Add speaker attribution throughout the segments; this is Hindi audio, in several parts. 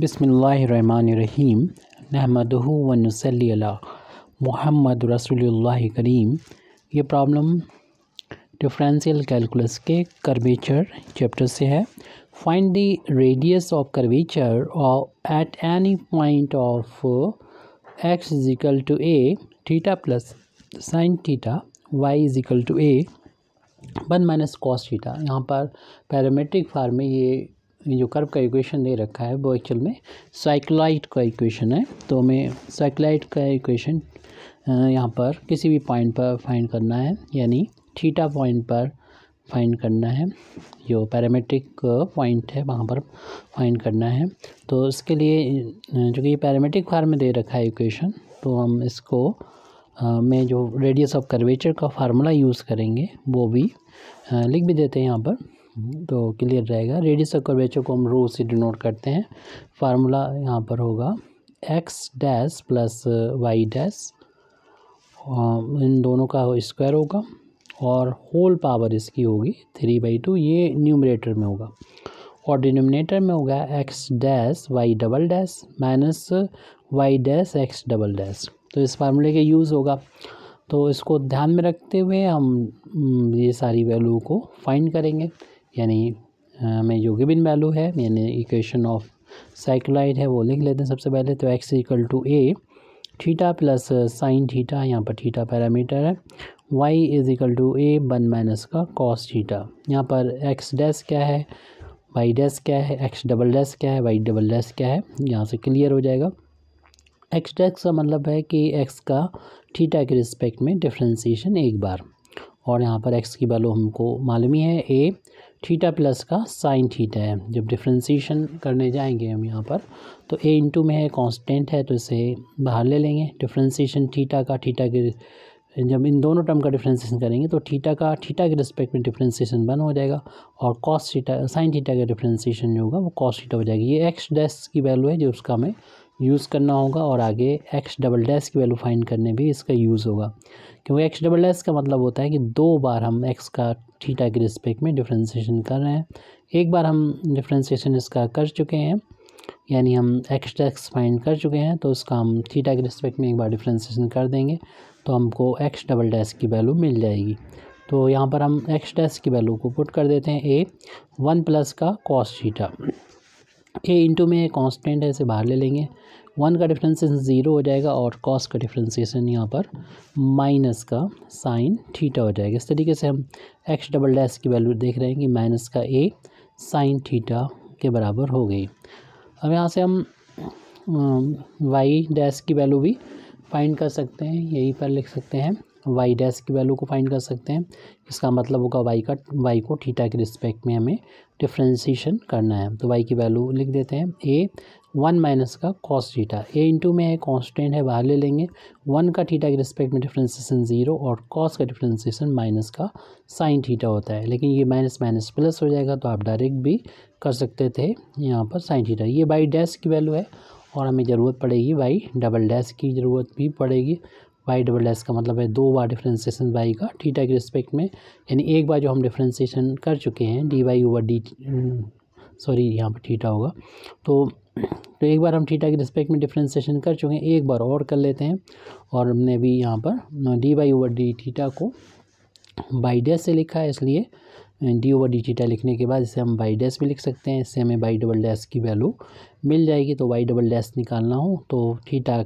Speaker 1: बसमीम नहमदल मोहम्मद रसूल करीम ये प्रॉब्लम डिफरेंशियल कैलकुलस के कर्वेचर चैप्टर से है find the radius of curvature और at any point of X is equal to A theta plus sine theta Y is equal to A one minus cos theta यहाँ पर पैरामेट्रिक फार्म में ये जो कर्व का इक्वेशन दे रखा है वो एक्चुअल में साइक्लाइट का इक्वेशन है तो हमें साइक्लाइट का इक्वेशन यहाँ पर किसी भी पॉइंट पर फाइंड करना है यानी थीटा पॉइंट पर फाइंड करना है जो पैरामेट्रिक पॉइंट है वहाँ पर फाइंड करना है तो इसके लिए जो कि पैरामेट्रिक फार्म में दे रखा है इक्वेशन तो हम इसको में जो रेडियस ऑफ कर्वेचर का फार्मूला यूज़ करेंगे वो भी लिख भी देते हैं यहाँ पर तो क्लियर रहेगा रेडियस ऑफ कर्वेचर को हम रो से डिनोट करते हैं फार्मूला यहाँ पर होगा X dash plus Y dash इन दोनों का स्क्वायर होगा और होल पावर इसकी होगी थ्री बाई टू ये न्यूमरेटर में होगा और डिनोमिनेटर में होगा X dash Y double dash minus Y dash X double dash तो इस फार्मूले के यूज़ होगा तो इसको ध्यान में रखते हुए हम हम्म, ये सारी वैल्यू को फाइंड करेंगे यानी हमें गिबिन वैल्यू है यानी इक्वेशन ऑफ साइक्लाइड है वो लिख लेते हैं सबसे पहले तो X equal to A theta plus sine theta यहाँ पर थीटा पैरामीटर है Y is equal to A one minus का कॉस थीटा यहाँ पर एक्स डैस क्या है वाई डैस क्या है एक्स डबल डैस क्या है वाई डबल डैस क्या है यहाँ से क्लियर हो जाएगा एक्स डैस का मतलब है कि एक्स का थीटा के रिस्पेक्ट में डिफ्रेंसीशन एक बार और यहाँ पर एक्स की वैल्यू हमको मालूम ही है ए थीटा प्लस का साइन थीटा है जब डिफ्रेंसीशन करने जाएंगे हम यहाँ पर तो ए इंटू में है कांस्टेंट है तो इसे बाहर ले लेंगे डिफ्रेंसीशन थीटा का थीटा के जब इन दोनों टर्म का डिफ्रेंसीशन करेंगे तो थीटा का थीटा के रिस्पेक्ट में डिफ्रेंसीशन बन हो जाएगा और कॉस थीटा साइन थीटा का डिफ्रेंसीशन जो होगा वो कॉस थीटा हो जाएगी ये एक्स डैस की वैल्यू है जो उसका हमें यूज़ करना होगा और आगे एक्स डबल डैस की वैल्यू फाइंड करने भी इसका यूज़ होगा क्योंकि एक्स डबल डैस का मतलब होता है कि दो बार हम एक्स का थीटा के रिस्पेक्ट में डिफ्रेंसीशन कर रहे हैं एक बार हम डिफ्रेंसीशन इसका कर चुके हैं यानी हम एक्स डैक्स फाइंड कर चुके हैं तो उसका हम थीटा के रिस्पेक्ट में एक बार डिफ्रेंसीशन कर देंगे तो हमको एक्स डबल डैश की वैल्यू मिल जाएगी तो यहाँ पर हम एक्स डैश की वैल्यू को पुट कर देते हैं ए वन प्लस का कॉस थीटा ए इंटू में कांस्टेंट है इसे बाहर ले लेंगे वन का डिफ्रेंसिएशन ज़ीरो हो जाएगा और कॉस का डिफ्रेंसीसन यहाँ पर माइनस का साइन थीटा हो जाएगा इस तरीके से हम एक्स डबल डैस की वैल्यू देख रहे हैं कि माइनस का ए साइन थीटा के बराबर हो गई अब यहाँ से हम वाई डैस की वैल्यू भी फाइंड कर सकते हैं यही पर लिख सकते हैं वाई डैस की वैल्यू को फाइंड कर सकते हैं इसका मतलब होगा वाई का वाई को थीटा के रिस्पेक्ट में हमें डिफ्रेंसीशन करना है तो वाई की वैल्यू लिख देते हैं ए वन माइनस का कॉस थीटा ए इंटू में है कॉन्स्टेंट है बाहर ले लेंगे वन का थीटा के रिस्पेक्ट में डिफ्रेंसिएशन जीरो और कॉस का डिफ्रेंसिएशन माइनस का साइन थीटा होता है लेकिन ये माइनस माइनस प्लस हो जाएगा तो आप डायरेक्ट भी कर सकते थे यहाँ पर साइन थीटा ये बाई डैश की वैल्यू है और हमें ज़रूरत पड़ेगी बाई डबल डैश की ज़रूरत भी पड़ेगी वाई डबल डैश का मतलब है दो बार डिफ्रेंसिएशन वाई का थीटा के रिस्पेक्ट में यानी एक बार जो हम डिफ्रेंसिएशन कर चुके हैं D Y over D sorry यहाँ पर थीटा होगा तो तो एक बार हम थीटा के रिस्पेक्ट में डिफ्रेंसीशन कर चुके हैं एक बार और कर लेते हैं और हमने भी यहाँ पर D Y over D theta को बाई डैस से लिखा है इसलिए डी ओवर डी थीटा लिखने के बाद इसे हम बाई डैस भी लिख सकते हैं इससे हमें बाई डबल डैस की वैल्यू मिल जाएगी तो वाई डबल डैस निकालना हो तो थीटा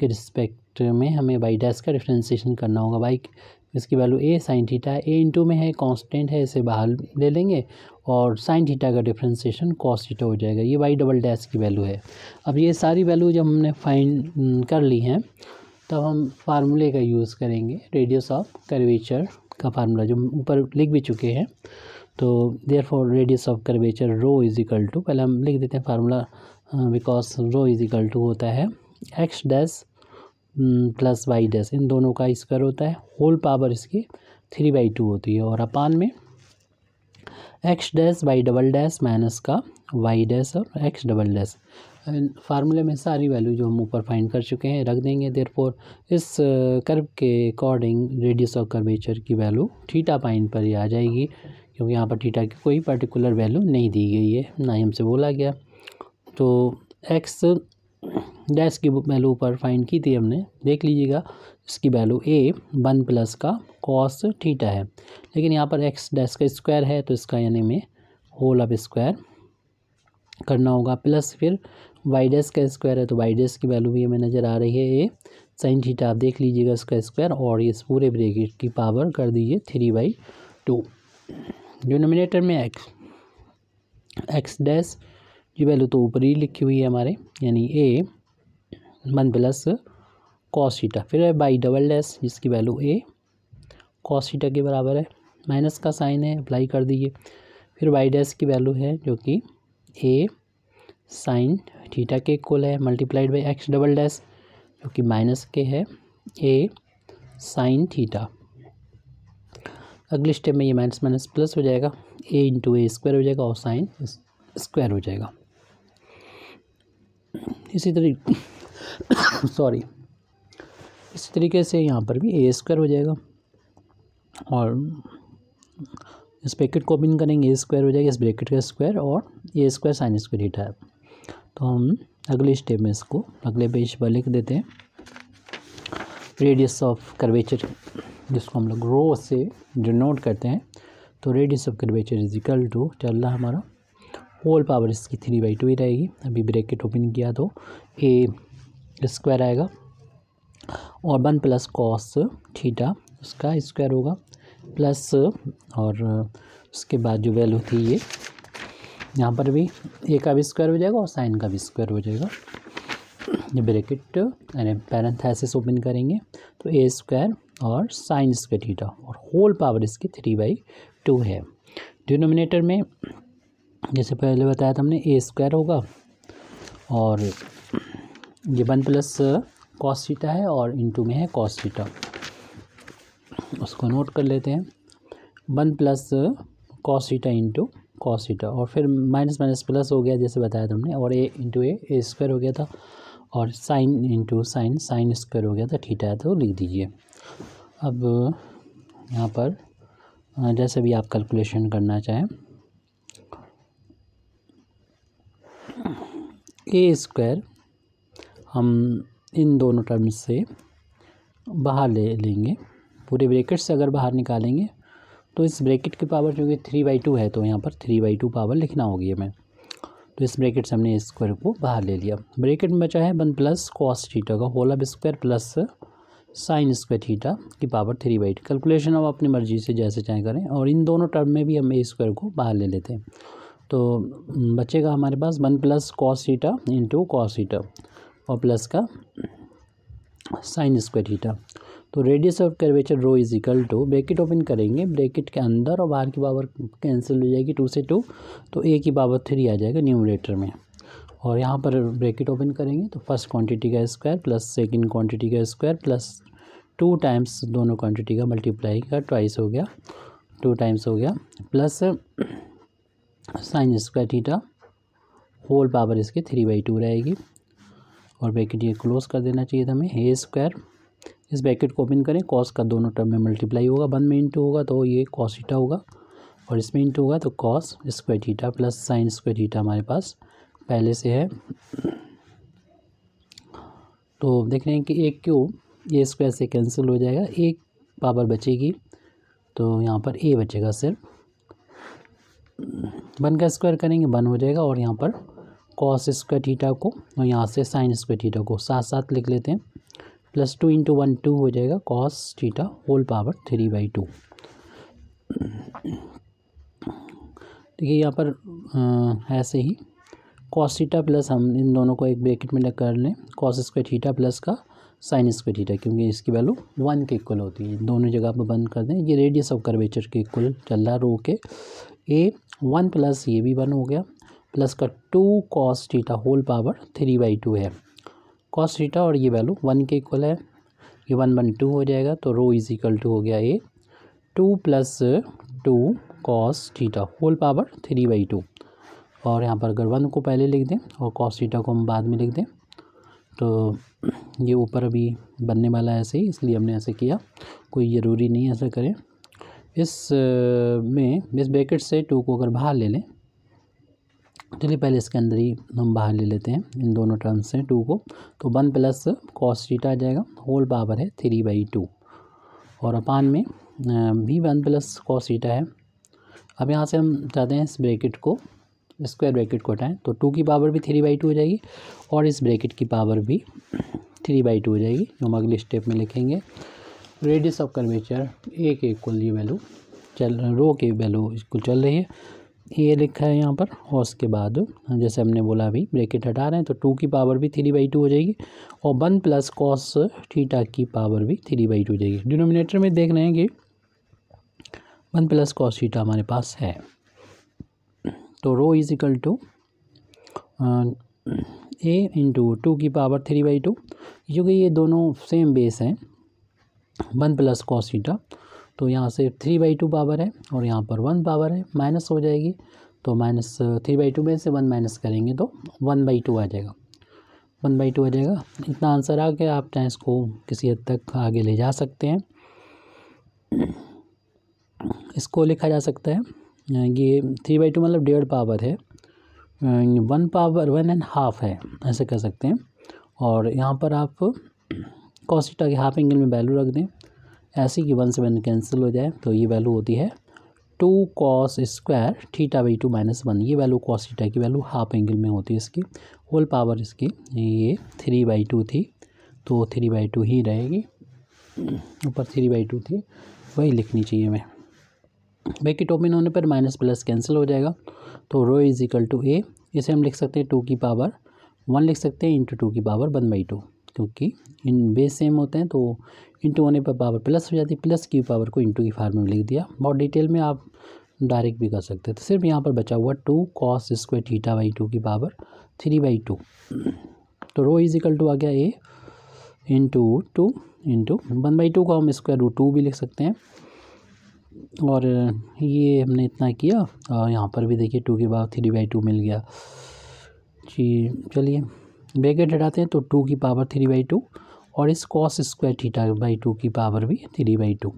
Speaker 1: के रिस्पेक्ट में हमें बाई डैस का डिफ्रेंसीशन करना होगा बाई इसकी value A sine theta A into में है कांस्टेंट है इसे बाहर ले लेंगे और साइन थीटा का डिफ्रेंसीशन कॉस थीटा हो जाएगा ये वाई डबल डैश की वैल्यू है अब ये सारी वैल्यू जब हमने फाइन हम्म, कर ली हैं तब हम फार्मूले का यूज़ करेंगे रेडियस ऑफ कर्वेचर का फार्मूला जो ऊपर लिख भी चुके हैं तो therefore radius of curvature rho is equal to पहले हम लिख देते हैं formula because rho is equal to होता है X dash plus Y dash इन दोनों का स्क्वायर होता है होल पावर इसकी थ्री बाई टू होती है और अपान में X dash Y double dash minus का वाई डैस और एक्स डबल डैस फार्मूले में सारी वैल्यू जो हम ऊपर फाइंड कर चुके हैं रख देंगे देर फोर इस कर्व के अकॉर्डिंग रेडियस ऑफ कर्वेचर की वैल्यू थीटा पॉइंट पर ही आ जाएगी क्योंकि यहाँ पर थीटा की कोई पर्टिकुलर वैल्यू नहीं दी गई है ना ही हमसे बोला गया तो एक्स डैश की वैल्यू ऊपर फाइंड की थी हमने देख लीजिएगा इसकी वैल्यू ए वन प्लस का कॉस थीटा है लेकिन यहाँ पर एक्स डैश का स्क्वायर है तो इसका यानी में होल ऑफ स्क्वायर करना होगा प्लस फिर वाई डैश का स्क्वायर है तो वाई डैश की वैल्यू भी हमें नज़र आ रही है ए साइन थीटा आप देख लीजिएगा इसका स्क्वायर और इस पूरे ब्रेकेट की पावर कर दीजिए थ्री बाई टू डिनोमिनेटर में एक्स एक्स डैश की वैल्यू तो ऊपर ही लिखी हुई है हमारे यानी ए वन प्लस कॉस फिर है बाई डबल डैस जिसकी वैल्यू ए कॉस के बराबर है माइनस का साइन है अप्लाई कर दीजिए फिर वाई डैस की वैल्यू है जो कि ए साइन थीटा के इक्वल है multiplied by X double dash जो कि माइनस के है ए साइन थीटा अगले स्टेप में ये माइनस माइनस प्लस हो जाएगा ए इंटू ए स्क्वायर हो जाएगा और साइन स्क्वायर हो जाएगा इसी तरीके सॉरी इस तरीके से यहाँ पर भी ए स्क्वायर हो जाएगा और इस ब्रैकेट को ओपन करेंगे ए स्क्वायर हो जाएगा इस ब्रैकेट का स्क्वायर और A square sine square theta है तो हम अगले स्टेप में इसको अगले पेज पर लिख देते हैं रेडियस ऑफ कर्वेचर जिसको हम लोग रो से डिनोट करते हैं तो radius of curvature is equal to चल रहा हमारा होल पावर इसकी थ्री बाई टू ही रहेगी अभी ब्रैकेट ओपन किया तो ए स्क्वायर आएगा और वन प्लस कॉस थीटा उसका स्क्वायर होगा प्लस और उसके बाद जो वैल्यू थी ये यहाँ पर भी ए का भी स्क्वायर हो जाएगा और साइन का भी स्क्वायर हो जाएगा ये ब्रैकेट यानी पैरेंथेसिस ओपन करेंगे तो ए स्क्वायर और साइन स्क्वायर थीटा और होल पावर इसकी थ्री बाई टू है डिनोमिनेटर में जैसे पहले बताया था हमने ए स्क्वायर होगा और ये वन प्लस कॉस सीटा है और इंटू में है कॉस सीटा उसको नोट कर लेते हैं one plus cos into cos और फिर माइनस माइनस प्लस हो गया जैसे बताया तुमने और ए इंटू ए ए स्क्वायर हो गया था और sine into sine sine square हो गया था थीटा है तो लिख दीजिए अब यहाँ पर जैसे भी आप कैलकुलेशन करना चाहें ए स्क्वायर हम इन दोनों टर्म से बाहर ले लेंगे पूरे ब्रैकेट से अगर बाहर निकालेंगे तो इस ब्रैकेट की पावर चूँकि थ्री बाई टू है तो यहाँ पर थ्री बाई टू पावर लिखना होगी हमें तो इस ब्रैकेट से हमने स्क्वायर को बाहर ले लिया ब्रैकेट में बचा है वन प्लस कॉस थीटा का होल अब square plus sine square theta की power three by two calculation आप अपनी मर्जी से जैसे चाहे करें और इन दोनों टर्म में भी हम ए स्क्वायर को बाहर ले लेते हैं तो बचेगा हमारे पास one plus cos theta into cos theta और प्लस का साइन स्क्वायर थीटा तो radius of curvature rho is equal to bracket open करेंगे ब्रैकेट के अंदर और बाहर की पावर कैंसिल हो जाएगी टू से टू तो ए की पावर थ्री आ जाएगा न्यूमरेटर में और यहाँ पर ब्रैकेट ओपन करेंगे तो फर्स्ट क्वांटिटी का स्क्वायर प्लस सेकंड क्वांटिटी का स्क्वायर प्लस टू टाइम्स दोनों क्वांटिटी का मल्टीप्लाई का ट्वाइस हो गया टू टाइम्स हो गया plus sine square theta whole power इसके थ्री बाई टू रहेगी और ब्रैकेट ये क्लोज कर देना चाहिए था हमें ए स्क्वायर इस ब्रैकेट को ओपन करें कॉस का दोनों टर्म में मल्टीप्लाई होगा वन में इंटू होगा तो ये कॉस ईटा होगा और इसमें इंटू होगा तो cos square eta plus sine square eta हमारे पास पहले से है तो देख रहे हैं कि एक क्यूब ए स्क्वायर से कैंसिल हो जाएगा एक पावर बचेगी तो यहाँ पर ए बचेगा सिर्फ वन का स्क्वायर करेंगे वन हो जाएगा और यहाँ पर कॉस स्क्वायर थीटा को और यहाँ से साइन स्क्वायर थीटा को साथ साथ लिख लेते हैं plus two into one two हो जाएगा cos theta whole power three by two देखिए यहाँ पर आ, ऐसे ही कॉस थीटा प्लस हम इन दोनों को एक ब्रैकेट में कर लें कॉस स्क्वायर थीटा प्लस का साइन स्क्वायर थीटा क्योंकि इसकी वैल्यू वन के इक्वल होती है दोनों जगह पर बंद कर दें ये रेडियस ऑफ कर्वेचर के इक्वल चल रहा रो के ए वन प्लस ये भी वन हो गया प्लस का two cos theta whole power three by two है कॉस थीटा और ये वैल्यू वन के इक्वल है ये वन वन टू हो जाएगा तो रो इज इक्वल टू हो गया ये two plus two cos theta whole power three by two और यहाँ पर अगर वन को पहले लिख दें और कॉस थीटा को हम बाद में लिख दें तो ये ऊपर अभी बनने वाला है ऐसे ही इसलिए हमने ऐसे किया कोई ज़रूरी नहीं ऐसा करें इस में इस ब्रैकेट से टू को अगर बाहर ले लें चलिए पहले इसके अंदर ही हम बाहर ले लेते हैं इन दोनों टर्म्स से टू को तो वन प्लस कॉस थीटा आ जाएगा होल पावर है थ्री बाई टू और अपान में भी वन प्लस कॉस थीटा है अब यहाँ से हम चाहते हैं इस ब्रैकेट को स्क्वायर ब्रैकेट को हटाएं तो टू की पावर भी थ्री बाई टू हो जाएगी और इस ब्रैकेट की पावर भी थ्री बाई टू हो जाएगी जो हम अगले स्टेप में लिखेंगे रेडियस ऑफ कर्वेचर एक एक कुल ये वैल्यू चल रो के वैल्यू इसको चल रही है ये लिखा है यहाँ पर हॉस के बाद जैसे हमने बोला अभी ब्रेकेट हटा रहे हैं तो टू की पावर भी थ्री बाई टू हो जाएगी और वन प्लस कॉस थीटा की पावर भी थ्री बाई टू हो जाएगी डिनोमिनेटर में देख रहे हैं कि वन प्लस कॉस थीटा हमारे पास है तो rho is equal to a into two की पावर थ्री बाई टू क्योंकि ये दोनों सेम बेस हैं वन प्लस कॉस थीटा तो यहाँ से थ्री बाई टू पावर है और यहाँ पर वन पावर है माइनस हो जाएगी तो माइनस थ्री बाई टू में से वन माइनस करेंगे तो वन बाई टू आ जाएगा वन बाई टू आ जाएगा इतना आंसर आ गया आप चाहे इसको किसी हद तक आगे ले जा सकते हैं इसको लिखा जा सकता है ये थ्री बाई टू मतलब डेढ़ पावर है one power one and half है ऐसे कह सकते हैं और यहाँ पर आप कॉस्टा के हाफ एंगल में वैल्यू रख दें ऐसे ही वन से वन कैंसिल हो जाए तो ये वैल्यू होती है two cos square theta by two minus one ये वैल्यू कॉस थीटा की वैल्यू हाफ एंगल में होती है इसकी होल पावर इसकी ये थ्री बाई टू थी तो थ्री बाई टू ही रहेगी ऊपर थ्री बाई टू थी वही लिखनी चाहिए हमें बाकी टॉप होने पर माइनस प्लस कैंसिल हो जाएगा तो rho is equal to a इसे हम लिख सकते हैं टू की पावर वन लिख सकते हैं इंटू टू की पावर वन बाई टू क्योंकि इन बेस सेम होते हैं तो इंटू होने पर पावर प्लस हो जाती है प्लस की पावर को इंटू की फार्म में लिख दिया बहुत डिटेल में आप डायरेक्ट भी कर सकते हैं तो सिर्फ यहाँ पर बचा हुआ two cos square theta by two की पावर थ्री बाई टू तो रो इज इक्वल टू आ गया a into two into one by two को हम स्क्वायर रूट टू भी लिख सकते हैं और ये हमने इतना किया यहाँ पर भी देखिए टू के बाद थ्री बाई टू मिल गया जी चलिए ब्रैकेट हटाते हैं तो टू की पावर थ्री बाई टू और इस cos square theta by two की पावर भी थ्री बाई टू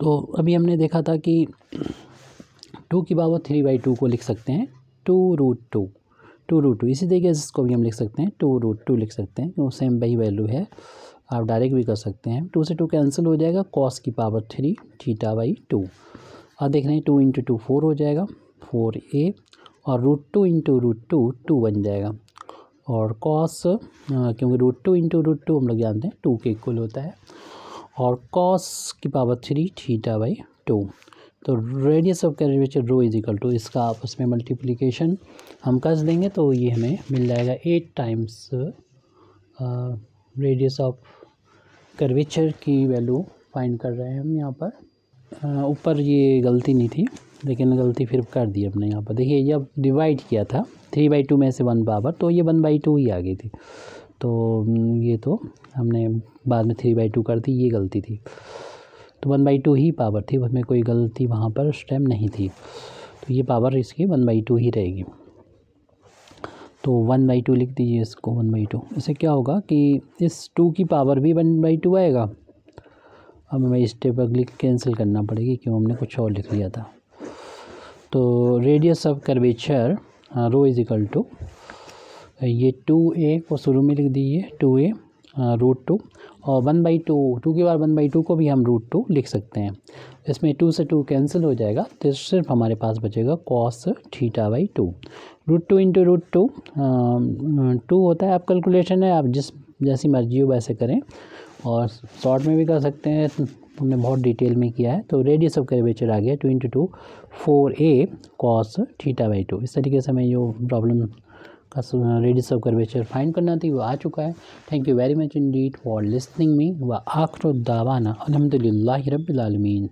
Speaker 1: तो अभी हमने देखा था कि टू की पावर थ्री बाई टू को लिख सकते हैं two root two two root two इसी तरीके से इसको भी हम लिख सकते हैं टू रूट टू लिख सकते हैं क्यों सेम वही वैल्यू है आप डायरेक्ट भी कर सकते हैं टू से टू कैंसिल हो जाएगा कॉस की power three theta by two आप देख रहे हैं टू इंटू टू फोर हो जाएगा फोर ए और root two into root two two बन जाएगा और कॉस क्योंकि root two into root two हम लोग जानते हैं टू के इक्वल होता है और कॉस की power three theta by two तो radius of curvature rho is equal to इसका आपस में मल्टीप्लिकेशन हम कस देंगे तो ये हमें मिल जाएगा eight times radius of curvature की वैल्यू फाइंड कर रहे हैं हम यहाँ पर ऊपर ये गलती नहीं थी लेकिन गलती फिर कर दी अपने यहाँ पर देखिए जब डिवाइड किया था थ्री बाई टू में से वन पावर तो ये वन बाई टू ही आ गई थी तो हम्म, ये तो हमने बाद में थ्री बाई टू कर दी ये गलती थी तो वन बाई टू ही पावर थी उसमें कोई गलती वहाँ पर उस टाइम नहीं थी तो ये पावर इसकी वन बाई टू ही रहेगी तो वन बाई टू लिख दीजिए इसको वन बाई टू इससे क्या होगा कि इस टू की पावर भी वन बाई टू आएगा अब हमें इस पर क्लिक कैंसिल करना पड़ेगी क्यों हमने कुछ और लिख लिया था तो radius of curvature rho is equal to ये टू ए को शुरू में लिख दीजिए टू ए रूट टू और वन बाई टू टू के बार वन बाई टू को भी हम रूट टू लिख सकते हैं इसमें टू से टू कैंसिल हो जाएगा तो सिर्फ हमारे पास बचेगा cos theta by two root two into root two two होता है आप कैलकुलेशन है आप जिस जैसी मर्जी हो वैसे करें और शॉर्ट में भी कर सकते हैं हमने बहुत डिटेल में किया है तो रेडियस ऑफ कर्वेचर आ गया two into two four a cos theta by two इस तरीके से हमें जो प्रॉब्लम का रेडियस ऑफ कर्वेचर फाइंड करना थी वो आ चुका है thank you very much indeed for listening me व आखर दावाना अलहमदिल्ला रबालमीन